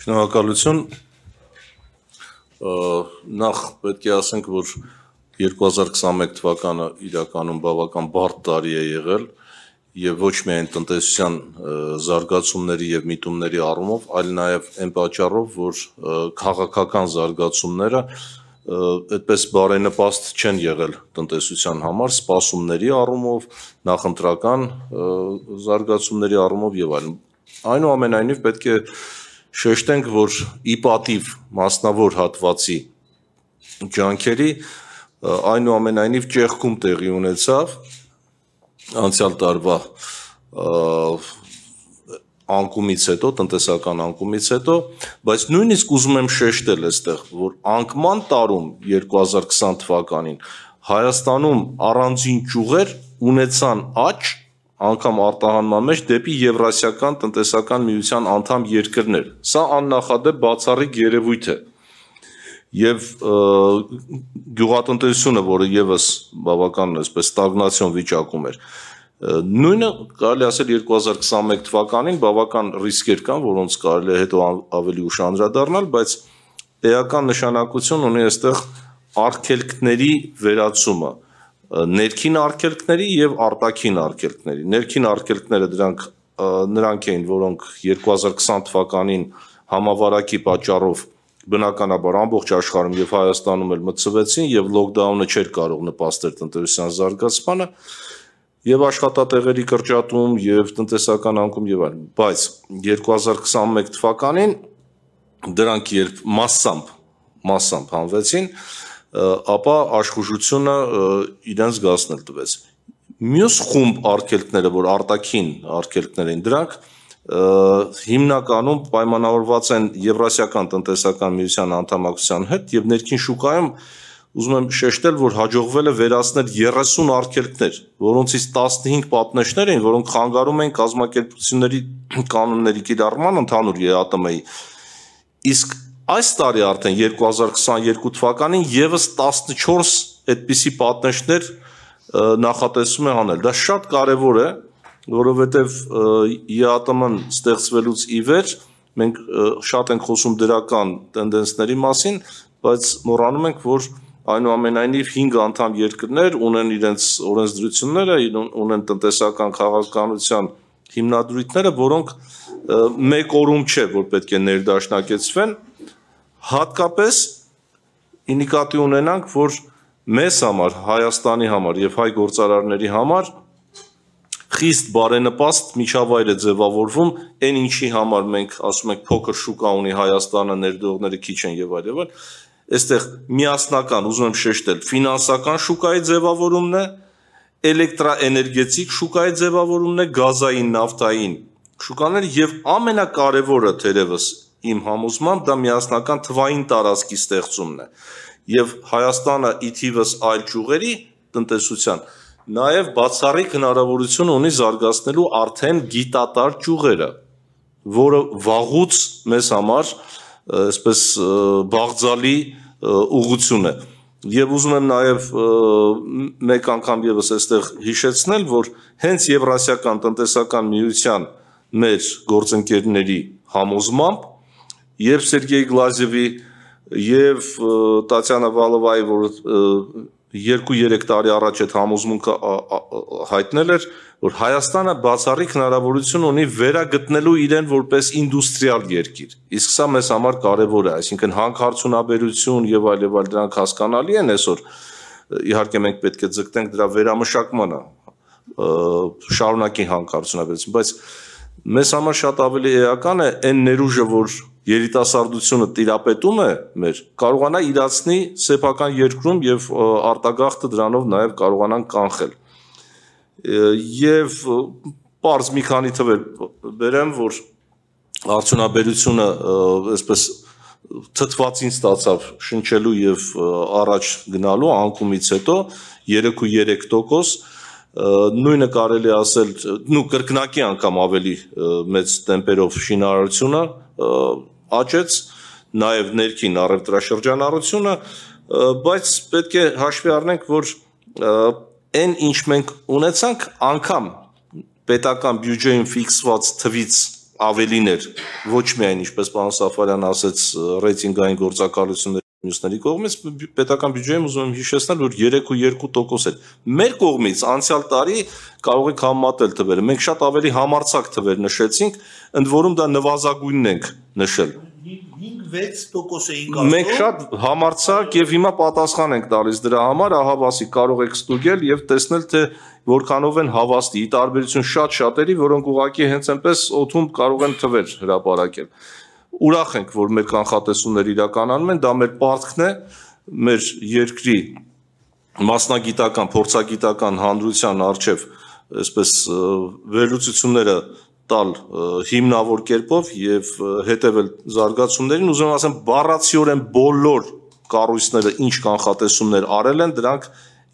Շնորհակալություն։ Նախ պետք է ասենք, որ 2021 թվականը իրականում բավական բարդ տարի է եղել եւ ոչ միայն տնտեսության զարգացումների եւ միտումների առումով, այլ նաեւ այն պատճառով, որ քաղաքական զարգացումները այդպես բարենպաստ չեն եղել տնտեսության համար, սպասումների առումով, նախընտրական զարգացումների առումով եւ այլն։ Այնուամենայնիվ պետք է այն շեշտենք, որ ի պատիվ մասնավոր հատվածի ջանքերի այնուամենայնիվ ճեղքում տեղի ունեցավ անցյալ տարվա անկումից հետո, տնտեսական անկումից հետո, բայց նույնիսկ ուզում եմ շեշտել այստեղ, որ անկման տարում 2020 թվականին Հայաստանում առանձին ճյուղեր ունեցան աճ անգամ արտահանման մեջ դեպի Եվրասիական տնտեսական միության անդամ երկրներ։ Սա աննախադեպ բացառիկ երևույթ է։ Եվ գյուղատնտեսությունը, որը եւս բավական այսպես ստագնացիոն վիճակում էր, նույնը կարելի ասել 2021 թվականին բավական ռիսկեր կան, որոնց կարելի է հետո ավելի ուշ անդրադառնալ, բայց էական նշանակություն ունի այստեղ արգելքների վերացումը ներքին արկելքների եւ արտաքին արկելքների։ Ներքին արկելքները դրանք նրանք էին, որոնք 2020 թվականին համավարակի պատճառով բնականաբար ամբողջ աշխարհում եւ Հայաստանում էլ մցվեցին եւ լոկդաունը չէր կարող նպաստել տնտեսության զարգացմանը եւ աշխատատեղերի կրճատում եւ տնտեսական անկում եւ այլն։ Բայց 2021 թվականին դրանք երբ մասամբ մասամբ հանվեցին, մասամբ, ապա աշխուժությունը իրենց գասնել տվեց։ Մյուս խումբ արկելքները, որ արտաքին արկելքներ են դրանք, հիմնականում պայմանավորված են Եվրասիական տնտեսական միության անդամակցության հետ եւ ներքին շուկայում ուզում եմ շեշտել, որ հաջողվել է վերացնել 30 արգելքներ, որոնցից 15 պատնեշներ էին, որոնք խանգարում էին կազմակերպությունների կանոնների կիրառման ընդհանուր ԵԱՏՄ-ի։ Իսկ Այս տարի արդեն 2022 թվականին եւս 14 այդպիսի պատնեշներ նախատեսում է անել։ Դա շատ կարեւոր է, որովհետեւ ԵԱՏՄ-ն ստեղծվելուց ի վեր մենք շատ ենք խոսում դրական տենդենսների մասին, բայց մոռանում ենք, որ այնուամենայնիվ 5 անդամ երկրներ ունեն իրենց օրենսդրությունները, ունեն տնտեսական քաղաքականության հիմնադրույթները, որոնք մեկ օրում չէ, որ պետք է ներդաշնակեցվեն, հատկապես ինիկատի ունենանք, որ մեզ համար, Հայաստանի համար եւ հայ գործարարների համար խիստ բարենպաստ միջավայր է ձևավորվում այն ինչի համար մենք ասում ենք փոքր շուկա ունի Հայաստանը ներդրողները քիչ են եւ այլ եւ այլ այստեղ միասնական ուզում եմ շեշտել ֆինանսական շուկայի ձևավորումն է էլեկտրաէներգետիկ շուկայի ձևավորումն է գազային նավթային շուկաներ եւ ամենակարևորը թերևս իմ համոզմամբ դա միասնական թվային տարածքի ստեղծումն է եւ Հայաստանը ի թիվս այլ ճյուղերի տնտեսության նաեւ բացառիկ հնարավորություն ունի զարգացնելու արդեն գիտատար ճյուղերը որը վաղուց մեզ համար այսպես բաղձալի ուղղություն է Եվ ուզում եմ նաև մեկ անգամ եւս այստեղ հիշեցնել, որ հենց Եվրասիական տնտեսական միության մեր գործընկերների համոզմամբ եւ Սերգեյ Գլազևի եւ Տատյանա Վալովայի, որ 2-3 տարի առաջ այդ համոզմունքը հայտնել էր, որ Հայաստանը բացառիկ հնարավորություն ունի վերագտնելու իրեն որպես ինդուստրիալ երկիր։ Իսկ սա մեզ համար կարևոր է, այսինքն հանքարդյունաբերություն եւ այլ եւ այլ դրանք հասկանալի են այսօր։ Իհարկե մենք պետք է ձգտենք դրա վերամշակմանը, շարունակի հանքարդյունաբերություն, բայց մեզ համար շատ ավելի էական է այն ներուժը, որ երիտասարդությունը տիրապետում է մեր, կարողանա իրացնի սեփական երկրում եւ արտագաղթը դրանով նաեւ կարողանան կանխել։ Եվ պարզ մի քանի թվեր բերեմ, որ արդյունաբերությունը այսպես թթվածին ստացավ շնչելու եւ առաջ գնալու անկումից հետո 3.3% նույնը կարելի ասել նու կրկնակի անգամ ավելի մեծ տեմպերով շինարարությունը աճեց նաև ներքին առևտրաշրջանառությունը բայց պետք է հաշվի առնենք որ այն ինչ մենք ունեցանք անգամ պետական բյուջեին ֆիքսված թվից ավելին էր ոչ միայն ինչպես պարոն Սաֆարյան ասաց ռեյտինգային գործակալությունների մյուսների կողմից պետական բյուջեում ուզում եմ հիշեցնել, որ 3 ու 2% էր։ Մեր կողմից անցյալ տարի կարող եք համատել թվերը։ Մենք շատ ավելի համարցակ թվեր նշեցինք, ընդ որում դա նվազագույնն ենք նշել։ 5-6% էին կարող։ Մենք շատ համարցակ եւ հիմա պատասխան ենք տալիս դրա համար, ահա վասի կարող եք ստուգել եւ տեսնել թե որքանով են հավաստի։ Ի տարբերություն շատ շատերի, որոնք ուղակի հենց այնպես օթում կարող են թվեր հրապարակել ուրախ ենք, որ մեր կանխատեսումները իրականանում են, դա մեր պարտքն է մեր երկրի մասնագիտական, փորձագիտական հանրության արչև այսպես վերլուծությունները տալ հիմնավոր կերպով եւ հետեւել զարգացումներին, ուզում եմ ասեմ, բառացիորեն բոլոր կառույցները ինչ կանխատեսումներ արել են, դրանք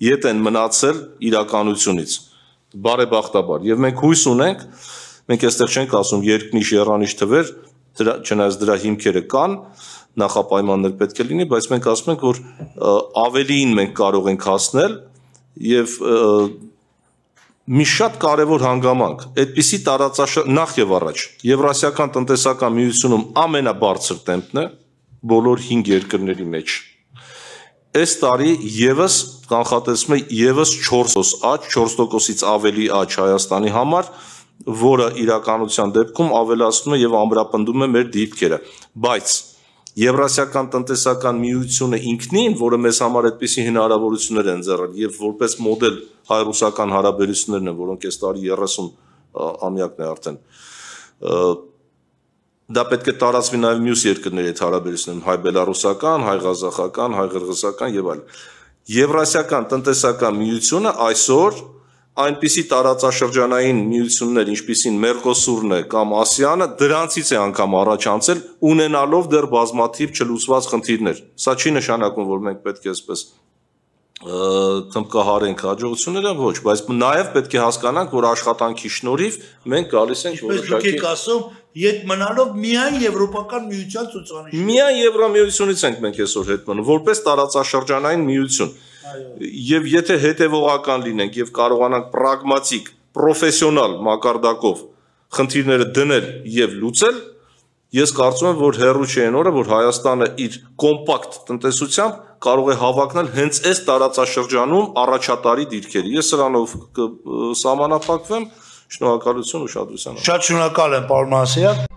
ետ են մնացել իրականությունից բարեբախտաբար եւ մենք հույս ունենք մենք այստեղ չենք ասում երկնիշ երանիշ թվեր դրա չնայած դրա հիմքերը կան, նախապայմաններ պետք է լինի, բայց մենք ասում ենք, որ ավելիին մենք կարող ենք հասնել եւ մի շատ կարևոր հանգամանք այդպիսի տարածաշրջան նախ եւ առաջ եվրասիական տնտեսական միությունում ամենաբարձր տեմպն է բոլոր 5 երկրների մեջ այս տարի եւս կանխատեսվում է եւս 4% աճ 4%-ից ավելի աճ Հայաստանի համար որը իրականության դեպքում ավելացնում է եւ ամրապնդում է մեր դիրքերը։ Բայց Եվրասիական տնտեսական միությունը ինքնին, որը մեզ համար այդպիսի հնարավորություններ են ձեռնել եւ որպես մոդել հայ-ռուսական հարաբերություններն են, որոնք այս տարի 30 ամյակն է արդեն դա պետք է տարածվի նաև մյուս երկրների հետ հարաբերություններում հայ-բելարուսական, հայ-ղազախական, հայ-ղրղզական եւ այլն։ Եվրասիական տնտեսական միությունը այսօր այնպիսի տարածաշրջանային միություններ, ինչպիսին Մերկոսուրն է կամ ASEAN-ը, դրանցից է անգամ առաջ անցել, ունենալով դեռ բազմաթիվ չլուծված խնդիրներ։ Սա չի նշանակում, որ մենք պետք է այսպես թմբկահարենք հաջողությունները ոչ, բայց նաև պետք է հասկանանք, որ աշխատանքի շնորհիվ մենք գալիս ենք որոշակի Ինչպես դուք եք ասում, ետ մնալով միայն եվրոպական միության ցուցանիշ։ Միայն եվրամիությունից ենք մենք այսօր հետ մնում, որպես տարածաշրջանային միություն։ Եվ եթե հետևողական լինենք եւ կարողանանք պրագմատիկ, պրոֆեսիոնալ մակարդակով խնդիրները դնել եւ լուծել, ես կարծում եմ, որ հերրու չէ այն օրը, որ Հայաստանը իր կոմպակտ տնտեսությամբ կարող է հավակնել հենց այս տարածաշրջանում առաջատարի դիրքերի։ Ես սրանով կսահմանափակվեմ։ Շնորհակալություն ուշադրության։ Շատ շնորհակալ եմ, պարոն Մասիա։